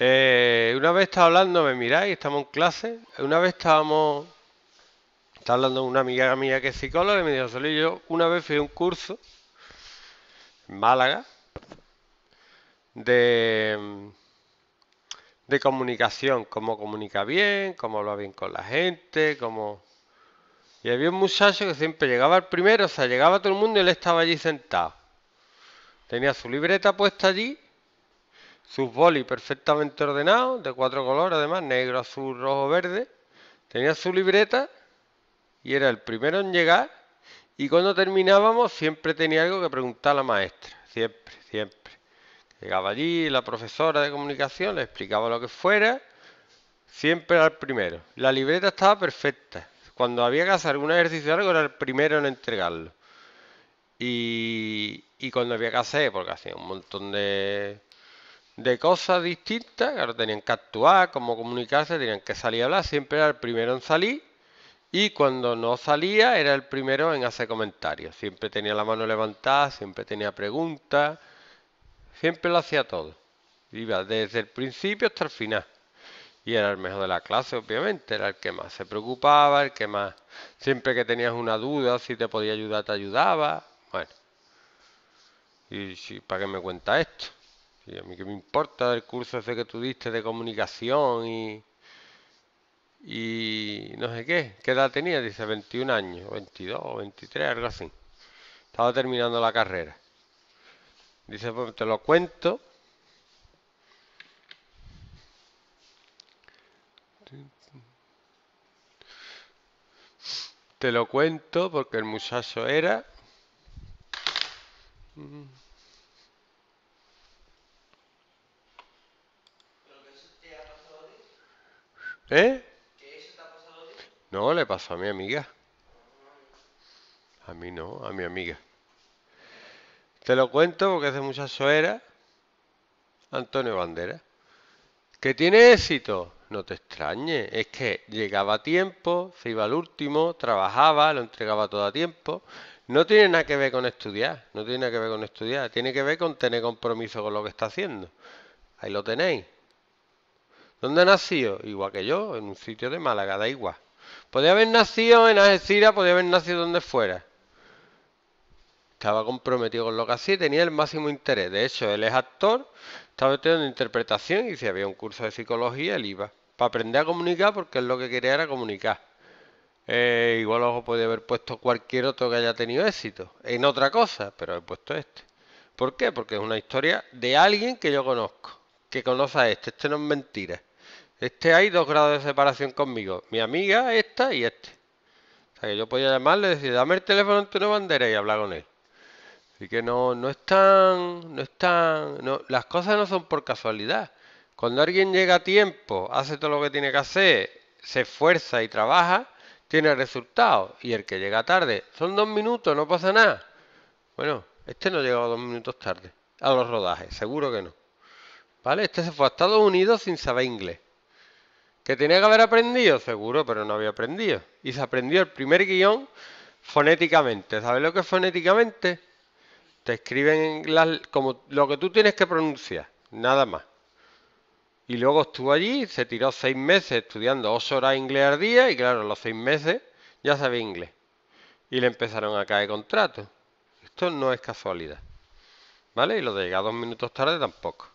Eh, una vez estaba hablando, me miráis, estamos en clase. Una vez estábamos. Estaba hablando una amiga mía que es psicóloga y me dijo, Solí, yo una vez fui a un curso en Málaga de, de comunicación, cómo comunica bien, cómo habla bien con la gente, cómo... Y había un muchacho que siempre llegaba el primero, o sea, llegaba todo el mundo y él estaba allí sentado. Tenía su libreta puesta allí sus bolis perfectamente ordenados, de cuatro colores además, negro, azul, rojo, verde. Tenía su libreta y era el primero en llegar. Y cuando terminábamos siempre tenía algo que preguntar a la maestra, siempre, siempre. Llegaba allí la profesora de comunicación, le explicaba lo que fuera, siempre era el primero. La libreta estaba perfecta. Cuando había que hacer algún ejercicio algo era el primero en entregarlo. Y, y cuando había que hacer, porque hacía un montón de, de cosas distintas, ahora tenían que actuar, cómo comunicarse, tenían que salir a hablar, siempre era el primero en salir y cuando no salía era el primero en hacer comentarios, siempre tenía la mano levantada, siempre tenía preguntas, siempre lo hacía todo, iba desde el principio hasta el final. Y era el mejor de la clase, obviamente, era el que más se preocupaba, el que más, siempre que tenías una duda, si te podía ayudar, te ayudaba. Bueno, ¿y para qué me cuenta esto? Y a mí que me importa el curso ese que tú diste de comunicación y, y no sé qué. ¿Qué edad tenía? Dice 21 años, 22, 23, algo así. Estaba terminando la carrera. Dice, pues te lo cuento. Te lo cuento porque el muchacho era... ¿Eh? ¿Qué eso No, le pasó a mi amiga. A mí no, a mi amiga. Te lo cuento porque hace muchas era. Antonio Bandera. Que tiene éxito. No te extrañe, es que llegaba a tiempo, se iba al último, trabajaba, lo entregaba todo a tiempo. No tiene nada que ver con estudiar, no tiene nada que ver con estudiar, tiene que ver con tener compromiso con lo que está haciendo. Ahí lo tenéis. ¿Dónde ha nacido? Igual que yo, en un sitio de Málaga, da igual. Podía haber nacido en Algeciras, podía haber nacido donde fuera. Estaba comprometido con lo que hacía y tenía el máximo interés. De hecho, él es actor, estaba estudiando interpretación y si había un curso de psicología, él iba. Para aprender a comunicar, porque él lo que quería era comunicar. Eh, igual ojo podía haber puesto cualquier otro que haya tenido éxito. En otra cosa, pero he puesto este. ¿Por qué? Porque es una historia de alguien que yo conozco. Que conoce a este. Este no es mentira. Este hay dos grados de separación conmigo. Mi amiga, esta y este. O sea que yo podía llamarle y decir, dame el teléfono ante una Bandera y hablar con él. Así que no, no están, no están, las cosas no son por casualidad. Cuando alguien llega a tiempo, hace todo lo que tiene que hacer, se esfuerza y trabaja, tiene resultados. Y el que llega tarde, son dos minutos, no pasa nada. Bueno, este no llegó dos minutos tarde a los rodajes, seguro que no. ¿Vale? Este se fue a Estados Unidos sin saber inglés. ¿Que tenía que haber aprendido? Seguro, pero no había aprendido. Y se aprendió el primer guión fonéticamente. ¿Sabes lo que es fonéticamente? Te escriben como lo que tú tienes que pronunciar, nada más. Y luego estuvo allí, se tiró seis meses estudiando dos horas inglés al día y claro, los seis meses ya sabía inglés. Y le empezaron a caer contratos. Esto no es casualidad. ¿Vale? Y lo de llegar dos minutos tarde tampoco.